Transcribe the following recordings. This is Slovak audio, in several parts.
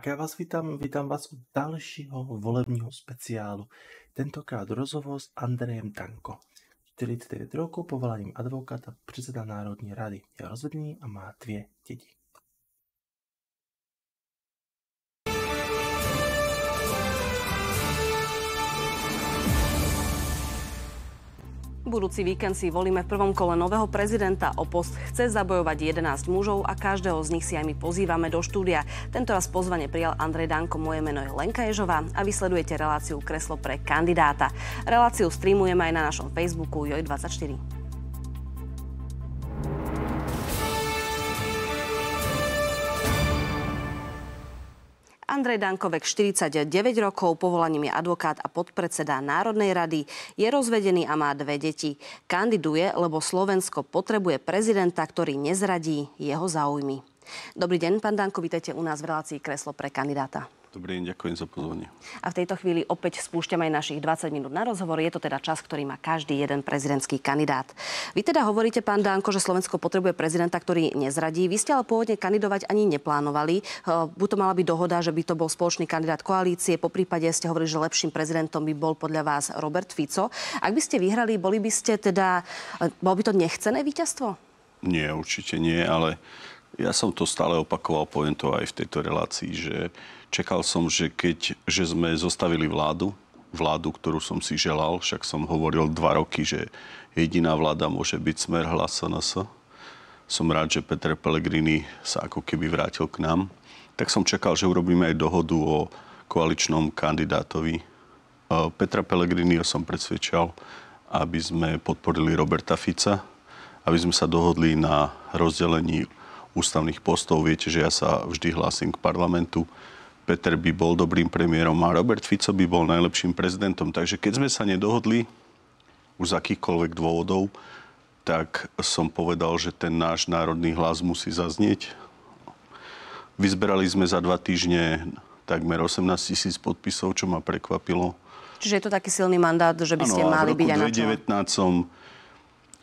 Tak já vás vítám, vítám vás u dalšího volebního speciálu. Tentokrát rozhovor s Andrejem Tanko. 49 rokov povolaním advokáta, predseda Národní rady. Je rozvedený a má dvě děti. Budúci víkend si volíme v prvom kole nového prezidenta. O post chce zabojovať 11 mužov a každého z nich si aj my pozývame do štúdia. Tento raz pozvanie prijal Andrej Danko, moje meno je Lenka Ježová a vy sledujete reláciu Kreslo pre kandidáta. Reláciu streamujeme aj na našom Facebooku JOJ24. Andrej Dankovek, 49 rokov, povolaním je advokát a podpredseda Národnej rady, je rozvedený a má dve deti. Kandiduje, lebo Slovensko potrebuje prezidenta, ktorý nezradí jeho záujmy. Dobrý deň, pán Danko, vítajte u nás v relácii Kreslo pre kandidáta. Dobrý deň, ďakujem za pozvanie. A v tejto chvíli opäť spúšťame aj našich 20 minút na rozhovor. Je to teda čas, ktorý má každý jeden prezidentský kandidát. Vy teda hovoríte, pán Danko, že Slovensko potrebuje prezidenta, ktorý nezradí. Vy ste ale pôvodne kandidovať ani neplánovali. E, buď to mala byť dohoda, že by to bol spoločný kandidát koalície, po prípade ste hovorili, že lepším prezidentom by bol podľa vás Robert Fico. Ak by ste vyhrali, boli by ste teda, e, bolo by to nechcené víťazstvo? Nie, určite nie, ale ja som to stále opakoval, poviem to aj v tejto relácii, že Čakal som, že keď že sme zostavili vládu, vládu, ktorú som si želal, však som hovoril dva roky, že jediná vláda môže byť smer na sa. Som rád, že Peter Pellegrini sa ako keby vrátil k nám. Tak som čakal, že urobíme aj dohodu o koaličnom kandidátovi. E, Petra Pellegriniho som presvedčal, aby sme podporili Roberta Fica, aby sme sa dohodli na rozdelení ústavných postov. Viete, že ja sa vždy hlásim k parlamentu Peter by bol dobrým premiérom a Robert Fico by bol najlepším prezidentom. Takže keď sme sa nedohodli, už z akýchkoľvek dôvodov, tak som povedal, že ten náš národný hlas musí zaznieť. Vyzberali sme za dva týždne takmer 18 tisíc podpisov, čo ma prekvapilo. Čiže je to taký silný mandát, že by ste ano, mali byť aj na 2019 som,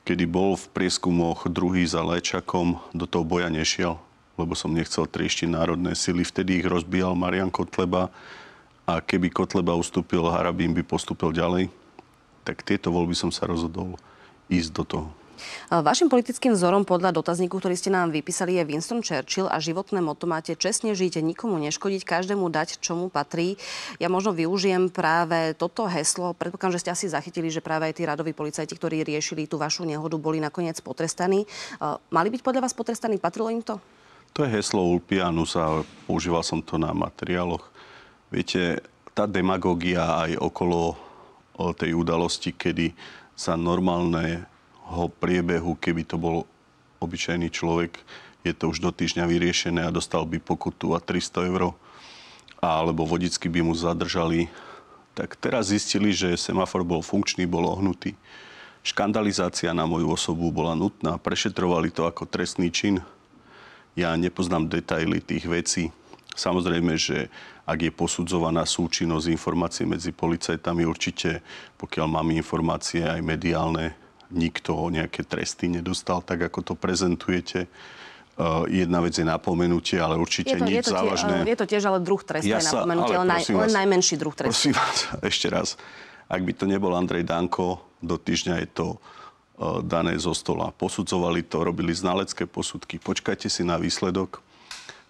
kedy bol v prieskumoch druhý za Lečakom, do toho boja nešiel lebo som nechcel trieštiť národné sily. Vtedy ich rozbíjal Marian Kotleba a keby Kotleba ustúpil, Harabín by postúpil ďalej. Tak tieto voľby som sa rozhodol ísť do toho. Vašim politickým vzorom podľa dotazníku, ktorý ste nám vypísali, je Winston Churchill a životné moto máte čestne žiť, nikomu neškodiť, každému dať, čo mu patrí. Ja možno využijem práve toto heslo. Predpokladám, že ste asi zachytili, že práve aj tí radoví policajti, ktorí riešili tú vašu nehodu, boli nakoniec potrestaní. Mali byť podľa vás potrestaní? Patrilo im to? To je heslo Ulpianus a používal som to na materiáloch. Viete, tá demagogia aj okolo tej udalosti, kedy sa normálneho priebehu, keby to bol obyčajný človek, je to už do týždňa vyriešené a dostal by pokutu a 300 eur, alebo vodicky by mu zadržali. Tak teraz zistili, že semafor bol funkčný, bol ohnutý. Škandalizácia na moju osobu bola nutná, prešetrovali to ako trestný čin. Ja nepoznám detaily tých vecí. Samozrejme, že ak je posudzovaná súčinnosť informácií medzi policajtami, určite, pokiaľ máme informácie aj mediálne, nikto o nejaké tresty nedostal, tak ako to prezentujete. Eh, jedna vec je napomenutie, ale určite je to, nič je to závažné. Tie, eh, je to tiež ale druh trestu ja je napomenutie, ale, ale naj, vás, najmenší druh trestu. Prosím vás, ešte raz, ak by to nebol Andrej Danko, do týždňa je to dané zo stola. Posudzovali to, robili znalecké posudky. Počkajte si na výsledok.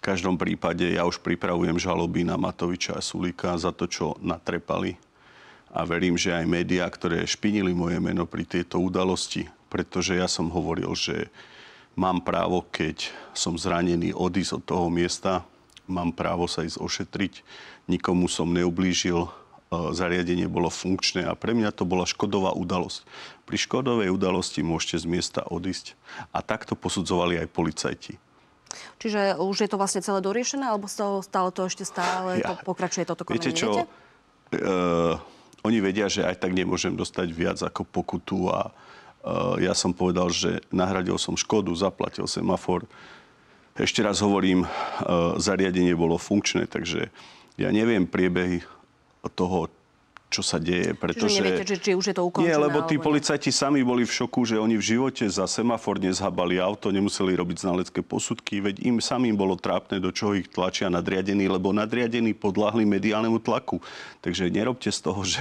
V každom prípade ja už pripravujem žaloby na Matoviča a Sulíka za to, čo natrepali. A verím, že aj médiá, ktoré špinili moje meno pri tejto udalosti, pretože ja som hovoril, že mám právo, keď som zranený, odísť od toho miesta, mám právo sa ísť ošetriť, nikomu som neublížil, E, zariadenie bolo funkčné a pre mňa to bola škodová udalosť. Pri škodovej udalosti môžete z miesta odísť a takto posudzovali aj policajti. Čiže už je to vlastne celé doriešené, alebo stále to ešte stále ja, to pokračuje toto konanie? Viete čo, Uh, oni vedia, že aj tak nemôžem dostať viac ako pokutu a uh, ja som povedal, že nahradil som škodu, zaplatil semafor. Ešte raz hovorím, uh, zariadenie bolo funkčné, takže ja neviem priebehy toho, čo sa deje. Pretože... Čiže neviete, či, či už je to ukončené? Nie, lebo tí policajti sami boli v šoku, že oni v živote za semafor nezhabali auto, nemuseli robiť znalecké posudky, veď im samým bolo trápne, do čoho ich tlačia nadriadení, lebo nadriadení podľahli mediálnemu tlaku. Takže nerobte z toho, že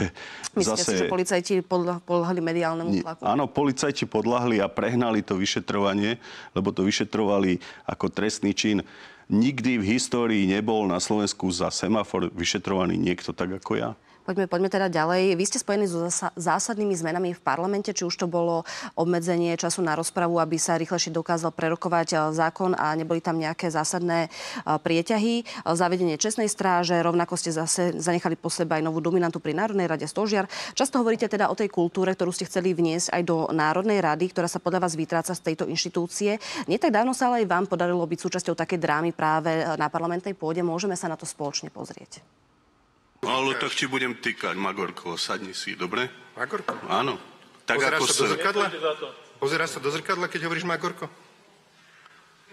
Myslíte zase... si, že policajti podľahli mediálnemu tlaku? áno, policajti podľahli a prehnali to vyšetrovanie, lebo to vyšetrovali ako trestný čin nikdy v histórii nebol na Slovensku za semafor vyšetrovaný niekto tak ako ja. Poďme, poďme teda ďalej. Vy ste spojení so zásadnými zmenami v parlamente, či už to bolo obmedzenie času na rozpravu, aby sa rýchlejšie dokázal prerokovať e, zákon a neboli tam nejaké zásadné e, prieťahy. E, zavedenie čestnej stráže, rovnako ste zase zanechali po sebe aj novú dominantu pri Národnej rade Stožiar. Často hovoríte teda o tej kultúre, ktorú ste chceli vniesť aj do Národnej rady, ktorá sa podľa vás vytráca z tejto inštitúcie. Nie tak dávno sa ale aj vám podarilo byť súčasťou také drámy práve na parlamentnej pôde. Môžeme sa na to spoločne pozrieť. Ale tak ti budem týkať, Magorko, sadni si, dobre? Magorko? Áno. Tak Pozeraš ako sa do zrkadla? Pozeráš sa do zrkadla, keď hovoríš Magorko?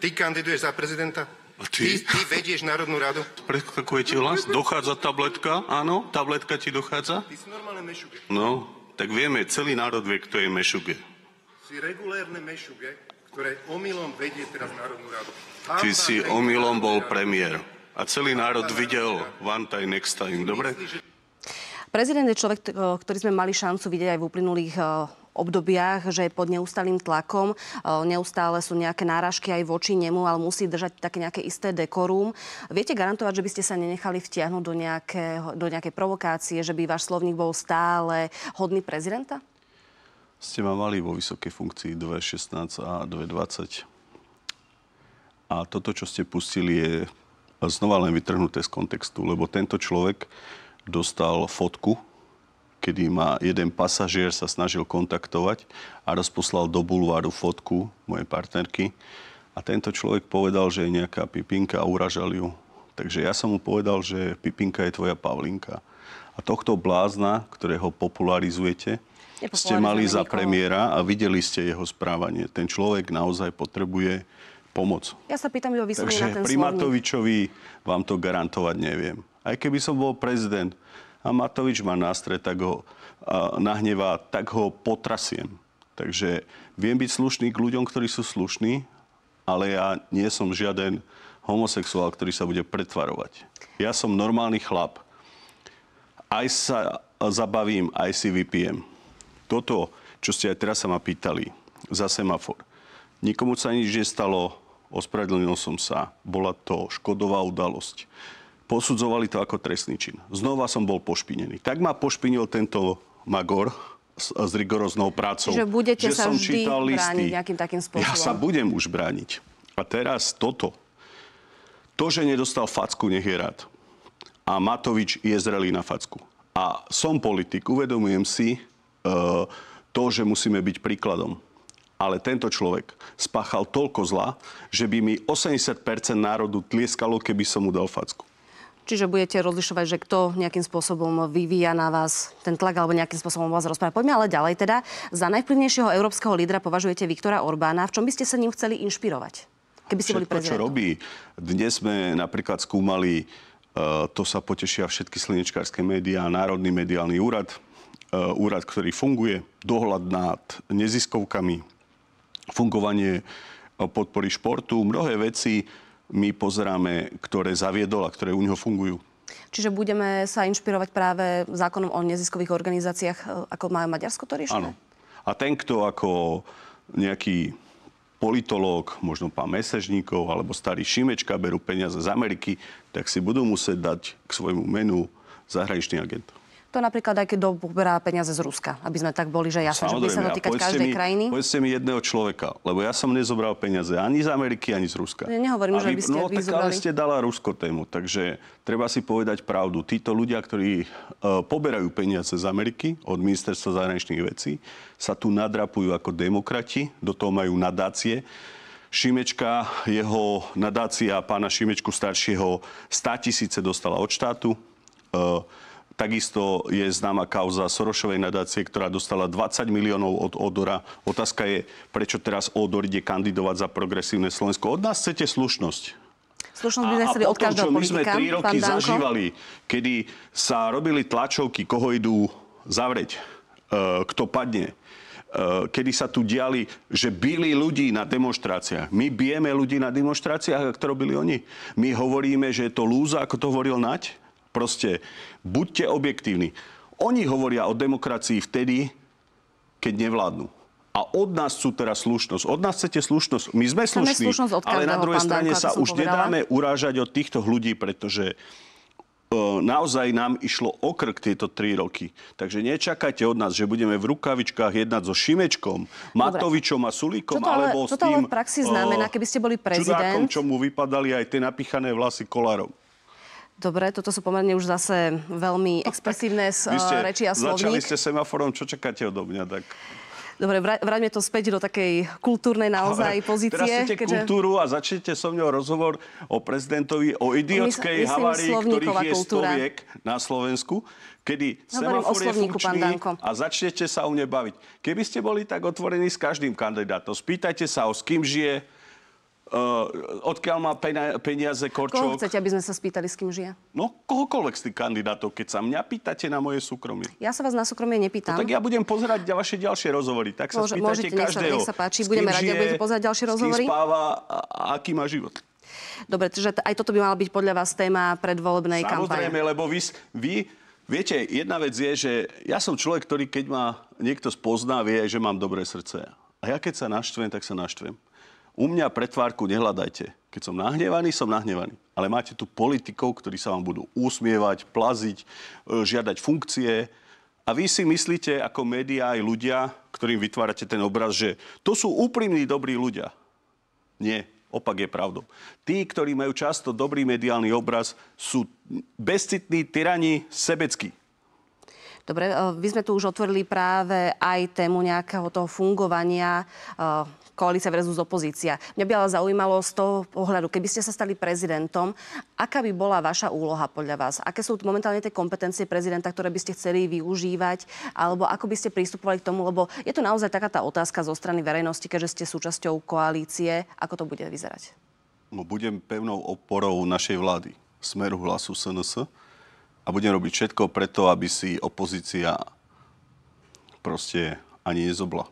Ty kandiduješ za prezidenta? A ty? Ty, ty vedieš Národnú radu? Preskakuje ti hlas, dochádza tabletka, áno, tabletka ti dochádza? Ty si normálne mešuge. No, tak vieme, celý národ vie, kto je mešuge. Si regulérne mešuge, ktoré omylom vedie teraz Národnú radu. ty si omylom bol premiér a celý národ videl One Time Next Time, dobre? Prezident je človek, ktorý sme mali šancu vidieť aj v uplynulých e, obdobiach, že je pod neustálým tlakom. E, neustále sú nejaké náražky aj voči nemu, ale musí držať také nejaké isté dekorum. Viete garantovať, že by ste sa nenechali vtiahnuť do, nejakého, do nejakej provokácie, že by váš slovník bol stále hodný prezidenta? Ste ma mali vo vysokej funkcii 2.16 a 2.20. A toto, čo ste pustili, je znova len vytrhnuté z kontextu, lebo tento človek dostal fotku, kedy ma jeden pasažier sa snažil kontaktovať a rozposlal do bulváru fotku mojej partnerky. A tento človek povedal, že je nejaká pipinka a uražal ju. Takže ja som mu povedal, že pipinka je tvoja Pavlinka. A tohto blázna, ktorého popularizujete, ste mali za premiéra a videli ste jeho správanie. Ten človek naozaj potrebuje pomoc. Ja sa pýtam kto vyslovene na ten pri slovník. Matovičovi vám to garantovať neviem. Aj keby som bol prezident a Matovič má nástre, tak ho uh, nahnevá, tak ho potrasiem. Takže viem byť slušný k ľuďom, ktorí sú slušní, ale ja nie som žiaden homosexuál, ktorý sa bude pretvarovať. Ja som normálny chlap. Aj sa zabavím, aj si vypijem. Toto, čo ste aj teraz sa ma pýtali za semafor. Nikomu sa nič nestalo, ospravedlnil som sa, bola to škodová udalosť. Posudzovali to ako trestný čin. Znova som bol pošpinený. Tak ma pošpinil tento Magor, s, s rigoróznou prácou. Čiže budete že sa som vždy čítal listy. nejakým takým spôsobom. Ja sa budem už brániť. A teraz toto. To, že nedostal facku, nech je rád. A Matovič je zrelý na facku. A som politik, uvedomujem si e, to, že musíme byť príkladom. Ale tento človek spáchal toľko zla, že by mi 80% národu tlieskalo, keby som mu dal facku. Čiže budete rozlišovať, že kto nejakým spôsobom vyvíja na vás ten tlak alebo nejakým spôsobom vás rozpráva. Poďme ale ďalej teda. Za najvplyvnejšieho európskeho lídra považujete Viktora Orbána. V čom by ste sa ním chceli inšpirovať? Keby ste boli prezidentom. čo robí. Dnes sme napríklad skúmali, e, to sa potešia všetky slinečkárske médiá, Národný mediálny úrad, e, úrad, ktorý funguje, dohľad nad neziskovkami, fungovanie e, podpory športu. Mnohé veci my pozeráme, ktoré zaviedol a ktoré u neho fungujú. Čiže budeme sa inšpirovať práve zákonom o neziskových organizáciách, e, ako majú Maďarsko to riešené? Áno. A ten, kto ako nejaký politológ, možno pán Mesežníkov alebo starý Šimečka berú peniaze z Ameriky, tak si budú musieť dať k svojmu menu zahraničný agent to napríklad aj keď doberá peniaze z Ruska, aby sme tak boli, že ja Samozrejme, že by sa dotýkať každej mi, krajiny. Povedzte mi jedného človeka, lebo ja som nezobral peniaze ani z Ameriky, ani z Ruska. Ne, nehovorím, a že vy, by ste No, tak ale ste dala Rusko tému, takže treba si povedať pravdu. Títo ľudia, ktorí e, poberajú peniaze z Ameriky od ministerstva zahraničných vecí, sa tu nadrapujú ako demokrati, do toho majú nadácie. Šimečka, jeho nadácia pána Šimečku staršieho 100 tisíce dostala od štátu. E, Takisto je známa kauza Sorošovej nadácie, ktorá dostala 20 miliónov od Odora. Otázka je, prečo teraz Odor ide kandidovať za progresívne Slovensko. Od nás chcete slušnosť. Slušnosť by sme chceli od každého politika. my sme tri roky zažívali, kedy sa robili tlačovky, koho idú zavrieť, e, kto padne, e, kedy sa tu diali, že byli ľudí na demonstráciách. My bijeme ľudí na demonstráciách, ako to robili oni. My hovoríme, že je to lúza, ako to hovoril Nať. Proste buďte objektívni. Oni hovoria o demokracii vtedy, keď nevládnu. A od nás sú teraz slušnosť. Od nás chcete slušnosť. My sme slušní, ale na druhej strane Danko, sa už povedala. nedáme urážať od týchto ľudí, pretože e, naozaj nám išlo o krk tieto tri roky. Takže nečakajte od nás, že budeme v rukavičkách jednať so Šimečkom, Matovičom a Sulíkom, ale, alebo s tým... Čo to ale v praxi znamená, keby ste boli prezident? Čudákom, čo mu vypadali aj tie napíchané vlasy kolárom. Dobre, toto sú pomerne už zase veľmi no expresívne tak, ste, eh, reči a slovník. Začali ste semaforom, čo čakáte odo mňa, tak... Dobre, vráťme to späť do takej kultúrnej naozaj Ale pozície. Teraz keďže... kultúru a začnete so mňou rozhovor o prezidentovi, o idiotskej Mys- havárii, ktorých je kultúra. stoviek na Slovensku, kedy semafor je funkčný a začnete sa o mne baviť. Keby ste boli tak otvorení s každým kandidátom, spýtajte sa, o s kým žije, Uh, odkiaľ má peniaze Korčok. Koho chcete, aby sme sa spýtali, s kým žije? No, kohokoľvek z tých kandidátov, keď sa mňa pýtate na moje súkromie. Ja sa vás na súkromie nepýtam. No, tak ja budem pozerať vaše ďalšie rozhovory. Tak sa Môže, spýtajte môžete, každého. Môžete, sa, nech sa páči, budeme radi, ak budete pozerať ďalšie rozhovory. S spáva a, a aký má život. Dobre, čiže aj toto by mala byť podľa vás téma predvolebnej kampane. Samozrejme, lebo vy, vy Viete, jedna vec je, že ja som človek, ktorý keď ma niekto spozná, vie, že mám dobré srdce. A ja keď sa naštvem, tak sa naštvem. U mňa pretvárku nehľadajte. Keď som nahnevaný, som nahnevaný. Ale máte tu politikov, ktorí sa vám budú usmievať, plaziť, e, žiadať funkcie. A vy si myslíte, ako médiá aj ľudia, ktorým vytvárate ten obraz, že to sú úprimní dobrí ľudia. Nie, opak je pravdou. Tí, ktorí majú často dobrý mediálny obraz, sú bezcitní, tyrani, sebeckí. Dobre, e, vy sme tu už otvorili práve aj tému nejakého toho fungovania e, koalícia versus opozícia. Mňa by ale zaujímalo z toho pohľadu, keby ste sa stali prezidentom, aká by bola vaša úloha podľa vás? Aké sú momentálne tie kompetencie prezidenta, ktoré by ste chceli využívať? Alebo ako by ste pristupovali k tomu? Lebo je to naozaj taká tá otázka zo strany verejnosti, keďže ste súčasťou koalície. Ako to bude vyzerať? No, budem pevnou oporou našej vlády, smeru hlasu SNS a budem robiť všetko preto, aby si opozícia proste ani nezobla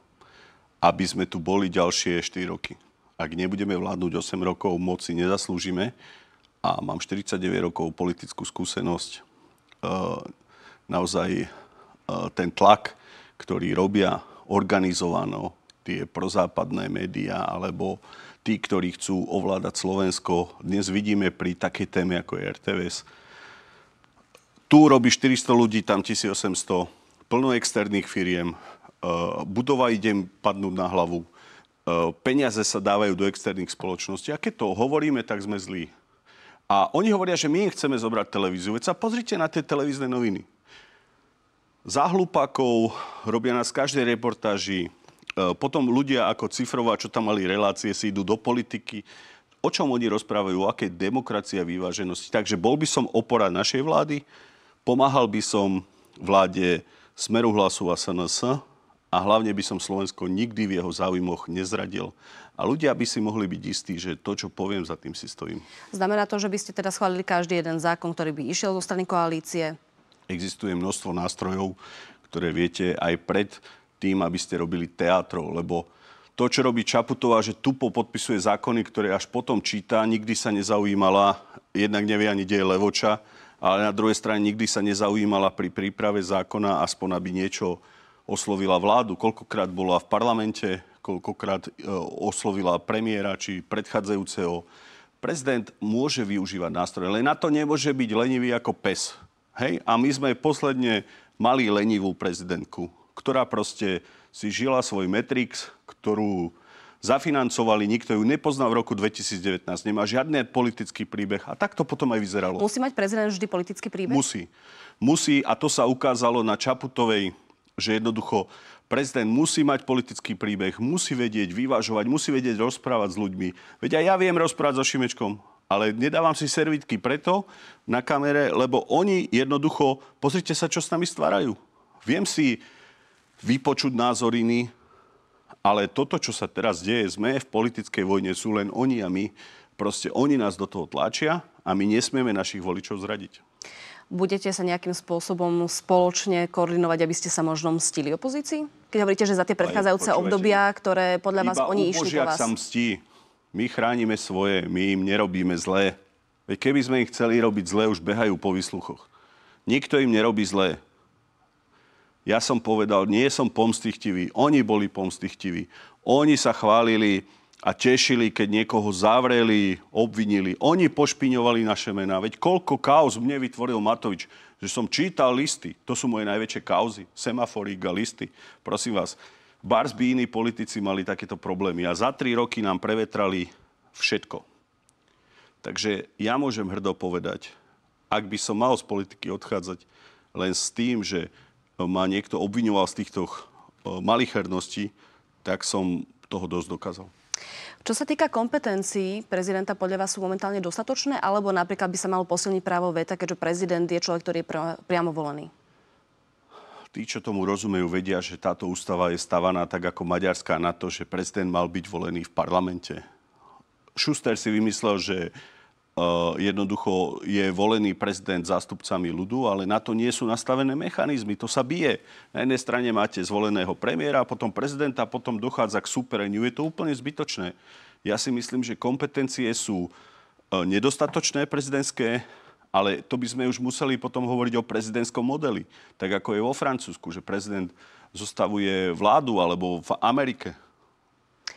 aby sme tu boli ďalšie 4 roky. Ak nebudeme vládnuť 8 rokov, moci nezaslúžime a mám 49 rokov politickú skúsenosť. E, naozaj e, ten tlak, ktorý robia organizovano tie prozápadné médiá alebo tí, ktorí chcú ovládať Slovensko, dnes vidíme pri takej téme ako je RTVS. Tu robí 400 ľudí, tam 1800, plno externých firiem, Eh, budova idem padnúť na hlavu, eh, peniaze sa dávajú do externých spoločností a keď to hovoríme, tak sme zlí. A oni hovoria, že my im chceme zobrať televíziu. Veď sa pozrite na tie televízne noviny. Za hlupákov robia nás každej reportáži. Eh, potom ľudia ako Cifrová, čo tam mali relácie, si idú do politiky. O čom oni rozprávajú? O akej demokracii a vyváženosti? Takže bol by som opora našej vlády, pomáhal by som vláde Smeru hlasu a SNS, a hlavne by som Slovensko nikdy v jeho záujmoch nezradil. A ľudia by si mohli byť istí, že to, čo poviem, za tým si stojím. Znamená to, že by ste teda schválili každý jeden zákon, ktorý by išiel zo strany koalície? Existuje množstvo nástrojov, ktoré viete aj pred tým, aby ste robili teatro, lebo to, čo robí Čaputová, že tupo podpisuje zákony, ktoré až potom číta, nikdy sa nezaujímala, jednak nevie ani, kde je Levoča, ale na druhej strane nikdy sa nezaujímala pri príprave zákona, aspoň aby niečo oslovila vládu, koľkokrát bola v parlamente, koľkokrát e, oslovila premiéra či predchádzajúceho. Prezident môže využívať nástroje, ale na to nemôže byť lenivý ako pes. Hej? A my sme posledne mali lenivú prezidentku, ktorá proste si žila svoj Matrix, ktorú zafinancovali, nikto ju nepoznal v roku 2019, nemá žiadny politický príbeh a tak to potom aj vyzeralo. Musí mať prezident vždy politický príbeh? Musí. Musí a to sa ukázalo na Čaputovej že jednoducho prezident musí mať politický príbeh, musí vedieť vyvážovať, musí vedieť rozprávať s ľuďmi. Veď aj ja viem rozprávať so Šimečkom, ale nedávam si servitky preto na kamere, lebo oni jednoducho, pozrite sa, čo s nami stvárajú. Viem si vypočuť názor iný, ale toto, čo sa teraz deje, sme v politickej vojne, sú len oni a my. Proste oni nás do toho tlačia a my nesmieme našich voličov zradiť budete sa nejakým spôsobom spoločne koordinovať, aby ste sa možno mstili opozícii? Keď hovoríte, že za tie predchádzajúce obdobia, ktoré podľa vás oni išli po vás. sa mstí. My chránime svoje, my im nerobíme zlé. Veď keby sme ich chceli robiť zlé, už behajú po vysluchoch. Nikto im nerobí zlé. Ja som povedal, nie som pomstichtivý. Oni boli pomstichtiví. Oni sa chválili a tešili, keď niekoho zavreli, obvinili. Oni pošpiňovali naše mená. Veď koľko kauz mne vytvoril Matovič, že som čítal listy. To sú moje najväčšie kauzy. Semafory a listy. Prosím vás, bars by iní politici mali takéto problémy. A za tri roky nám prevetrali všetko. Takže ja môžem hrdo povedať, ak by som mal z politiky odchádzať len s tým, že ma niekto obviňoval z týchto e, malicherností, tak som toho dosť dokázal. Čo sa týka kompetencií prezidenta, podľa vás sú momentálne dostatočné, alebo napríklad by sa malo posilniť právo veta, keďže prezident je človek, ktorý je priamo volený? Tí, čo tomu rozumejú, vedia, že táto ústava je stavaná tak ako maďarská na to, že prezident mal byť volený v parlamente. Šuster si vymyslel, že Eh, jednoducho je volený prezident zástupcami ľudu, ale na to nie sú nastavené mechanizmy. To sa bije. Na jednej strane máte zvoleného premiéra, potom prezidenta, potom dochádza k supereniu. Je to úplne zbytočné. Ja si myslím, že kompetencie sú eh, nedostatočné prezidentské, ale to by sme už museli potom hovoriť o prezidentskom modeli. Tak ako je vo Francúzsku, že prezident zostavuje vládu, alebo v Amerike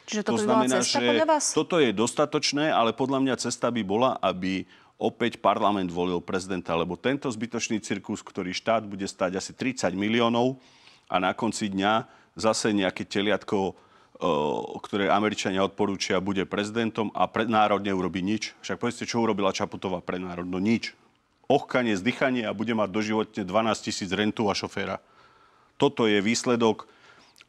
Čiže toto to znamená, by bola cesta že podľa vás? Toto je dostatočné, ale podľa mňa cesta by bola, aby opäť parlament volil prezidenta, lebo tento zbytočný cirkus, ktorý štát bude stať asi 30 miliónov a na konci dňa zase nejaké teliatko, e, ktoré Američania odporúčia, bude prezidentom a pre národne urobí nič. Však povedzte, čo urobila Čaputová pre národno? nič. Ochkanie, zdychanie a bude mať doživotne 12 tisíc rentu a šoféra. Toto je výsledok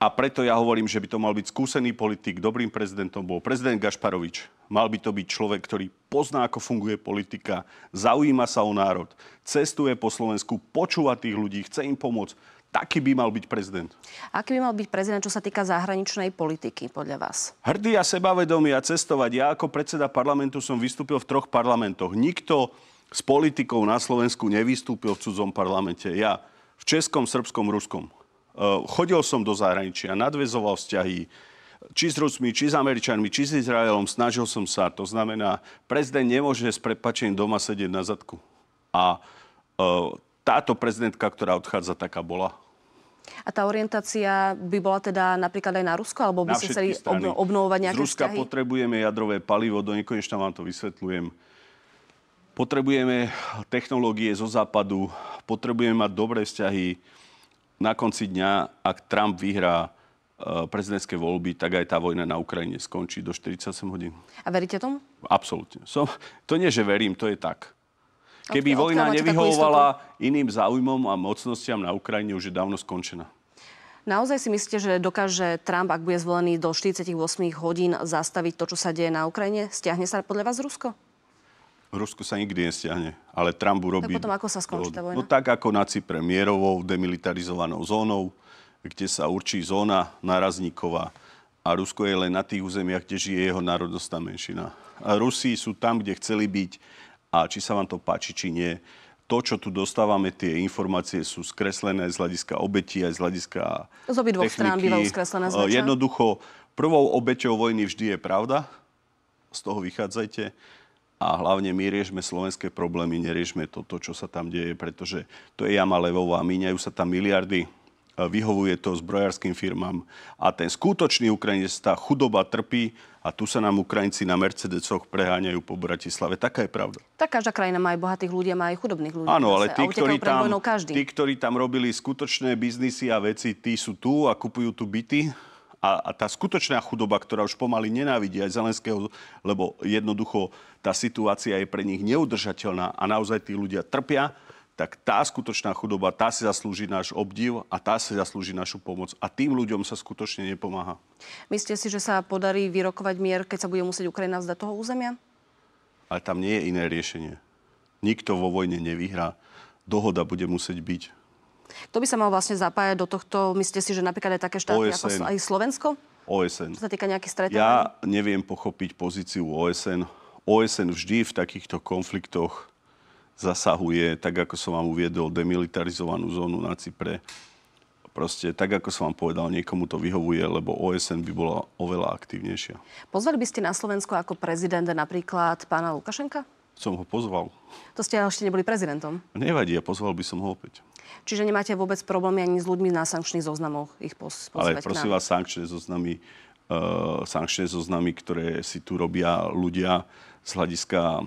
a preto ja hovorím, že by to mal byť skúsený politik, dobrým prezidentom bol prezident Gašparovič. Mal by to byť človek, ktorý pozná, ako funguje politika, zaujíma sa o národ, cestuje po Slovensku, počúva tých ľudí, chce im pomôcť. Taký by mal byť prezident. Aký by mal byť prezident, čo sa týka zahraničnej politiky, podľa vás? Hrdý a sebavedomý a cestovať. Ja ako predseda parlamentu som vystúpil v troch parlamentoch. Nikto s politikou na Slovensku nevystúpil v cudzom parlamente. Ja v českom, srbskom, ruskom. Eh, chodil som do zahraničia, nadvezoval vzťahy, či s Rusmi, či s Američanmi, či s Izraelom, snažil som sa. To znamená, prezident nemôže s prepačením doma sedieť na zadku. A e, táto prezidentka, ktorá odchádza, taká bola. A tá orientácia by bola teda napríklad aj na Rusko, alebo by ste chceli obnovovať nejaké Z Ruska vzťahy? potrebujeme jadrové palivo, do nekonečna vám to vysvetľujem. Potrebujeme technológie zo západu, potrebujeme mať dobré vzťahy na konci dňa, ak Trump vyhrá eh, prezidentské voľby, tak aj tá vojna na Ukrajine skončí do 48 hodín. A veríte tomu? Absolútne. Som, to nie, že verím, to je tak. Keby Odkiaľ vojna nevyhovovala iným záujmom a mocnostiam na Ukrajine, už je dávno skončená. Naozaj si myslíte, že dokáže Trump, ak bude zvolený do 48 hodín, zastaviť to, čo sa deje na Ukrajine? Stiahne sa podľa vás Rusko? Rusko sa nikdy nestiahne, ale Trump urobí... Tak no potom ako sa skončí tá vojna? No tak ako na Cypre, mierovou, demilitarizovanou zónou, kde sa určí zóna narazníková a Rusko je len na tých územiach, kde žije jeho národnostná menšina. A Rusi sú tam, kde chceli byť a či sa vám to páči, či nie. To, čo tu dostávame, tie informácie sú skreslené z hľadiska obetí aj z hľadiska Z dvoch strán bývajú skreslené zväčšia. E, jednoducho, prvou obeťou vojny vždy je pravda. Z toho vychádzajte a hlavne my riešme slovenské problémy, neriešme to, to, čo sa tam deje, pretože to je jama levová, míňajú sa tam miliardy, e, vyhovuje to zbrojárským firmám a ten skutočný Ukrajinec, tá chudoba trpí a tu sa nám Ukrajinci na Mercedesoch preháňajú po Bratislave. Taká je pravda. Tak každá krajina má aj bohatých ľudí a má aj chudobných ľudí. Áno, ale tí ktorí, tam, tí, ktorí tam robili skutočné biznisy a veci, tí sú tu a kupujú tu byty a, a tá skutočná chudoba, ktorá už pomaly nenávidí aj Zelenského, lebo jednoducho tá situácia je pre nich neudržateľná a naozaj tí ľudia trpia, tak tá skutočná chudoba, tá si zaslúži náš obdiv a tá si zaslúži našu pomoc. A tým ľuďom sa skutočne nepomáha. Myslíte si, že sa podarí vyrokovať mier, keď sa bude musieť Ukrajina vzdať toho územia? Ale tam nie je iné riešenie. Nikto vo vojne nevyhrá. Dohoda bude musieť byť. Kto by sa mal vlastne zapájať do tohto? Myslíte si, že napríklad aj také štáty OSN. ako aj Slovensko? OSN. Čo sa týka nejakých stretnutí? Ja neviem pochopiť pozíciu OSN. OSN vždy v takýchto konfliktoch zasahuje, tak ako som vám uviedol, demilitarizovanú zónu na Cypre. Proste tak, ako som vám povedal, niekomu to vyhovuje, lebo OSN by bola oveľa aktívnejšia. Pozvali by ste na Slovensko ako prezident napríklad pána Lukašenka? Som ho pozval. To ste ešte neboli prezidentom? Nevadí, ja pozval by som ho opäť. Čiže nemáte vôbec problémy ani s ľuďmi na sankčných zoznamoch ich pos- Ale prosím vás, sankčné zoznamy, uh, sankčné zoznamy, ktoré si tu robia ľudia z hľadiska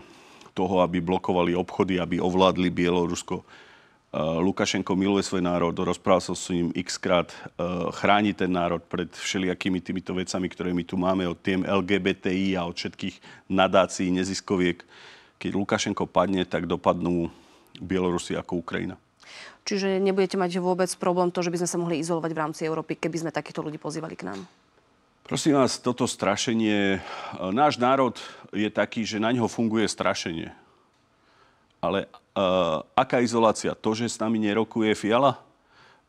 toho, aby blokovali obchody, aby ovládli Bielorusko. Uh, Lukašenko miluje svoj národ, rozprával som s ním X uh, eh, chráni ten národ pred všelijakými týmito vecami, ktoré my tu máme od tém LGBTI a od všetkých nadácií, neziskoviek. Keď Lukašenko padne, tak dopadnú Bielorusi ako Ukrajina. Čiže nebudete mať vôbec problém to, že by sme sa mohli izolovať v rámci Európy, keby sme takýchto ľudí pozývali k nám. Prosím vás, toto strašenie, e, náš národ je taký, že na ňo funguje strašenie. Ale uh, aká izolácia? To, že s nami nerokuje Fiala?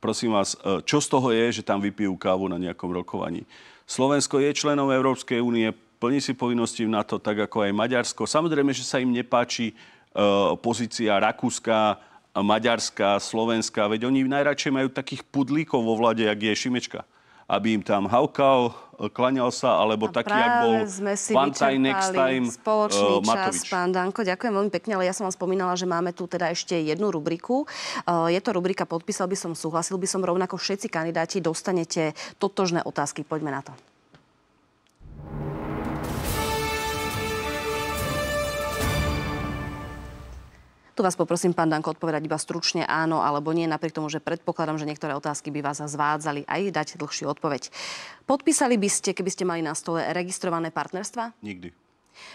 Prosím vás, e, čo z toho je, že tam vypijú kávu na nejakom rokovaní? Slovensko je členom Európskej únie, plní si povinnosti na to, tak ako aj Maďarsko. Samozrejme, že sa im nepáči uh, pozícia Rakúska, Maďarská, Slovenská. veď oni najradšej majú takých pudlíkov vo vlade, jak je Šimečka aby im tam haukal, klaňal sa, alebo a taký, ak bol sme si one time, next time, spoločný uh, Matovič. čas, pán Danko, ďakujem veľmi pekne, ale ja som vám spomínala, že máme tu teda ešte jednu rubriku. Uh, je to rubrika Podpísal by som, súhlasil by som, rovnako všetci kandidáti dostanete totožné otázky. Poďme na to. Tu vás poprosím, pán Danko, odpovedať iba stručne áno alebo nie, napriek tomu, že predpokladám, že niektoré otázky by vás zvádzali aj dať dlhšiu odpoveď. Podpísali by ste, keby ste mali na stole registrované partnerstva? Nikdy.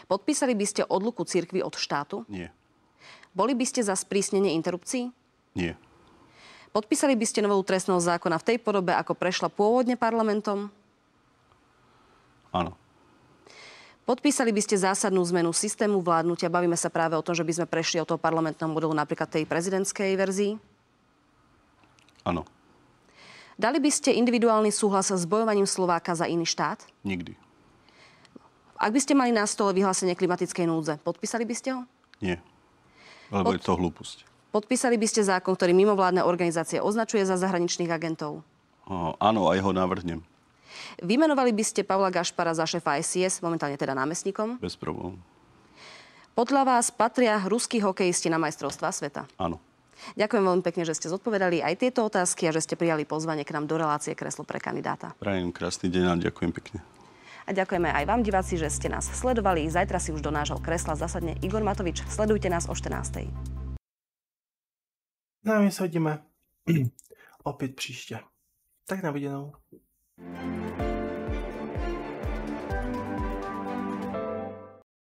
Podpísali by ste odluku cirkvy od štátu? Nie. Boli by ste za sprísnenie interrupcií? Nie. Podpísali by ste novú trestnosť zákona v tej podobe, ako prešla pôvodne parlamentom? Áno. Podpísali by ste zásadnú zmenu systému vládnutia? Bavíme sa práve o tom, že by sme prešli od toho parlamentného modelu napríklad tej prezidentskej verzii? Áno. Dali by ste individuálny súhlas s bojovaním Slováka za iný štát? Nikdy. Ak by ste mali na stole vyhlásenie klimatickej núdze, podpísali by ste ho? Nie. Lebo Pod... je to hlúposť. Podpísali by ste zákon, ktorý mimovládne organizácia označuje za zahraničných agentov? O, áno, aj ho navrhnem. Vymenovali by ste Pavla Gašpara za šefa ICS, momentálne teda námestníkom? Bez problémov. Podľa vás patria ruskí hokejisti na majstrovstvá sveta? Áno. Ďakujem veľmi pekne, že ste zodpovedali aj tieto otázky a že ste prijali pozvanie k nám do relácie Kreslo pre kandidáta. Prajem krásny deň a ďakujem pekne. A ďakujeme aj vám, diváci, že ste nás sledovali. Zajtra si už do nášho kresla zasadne Igor Matovič. Sledujte nás o 14.00. No my sa hodíme opět Tak na videnou. Música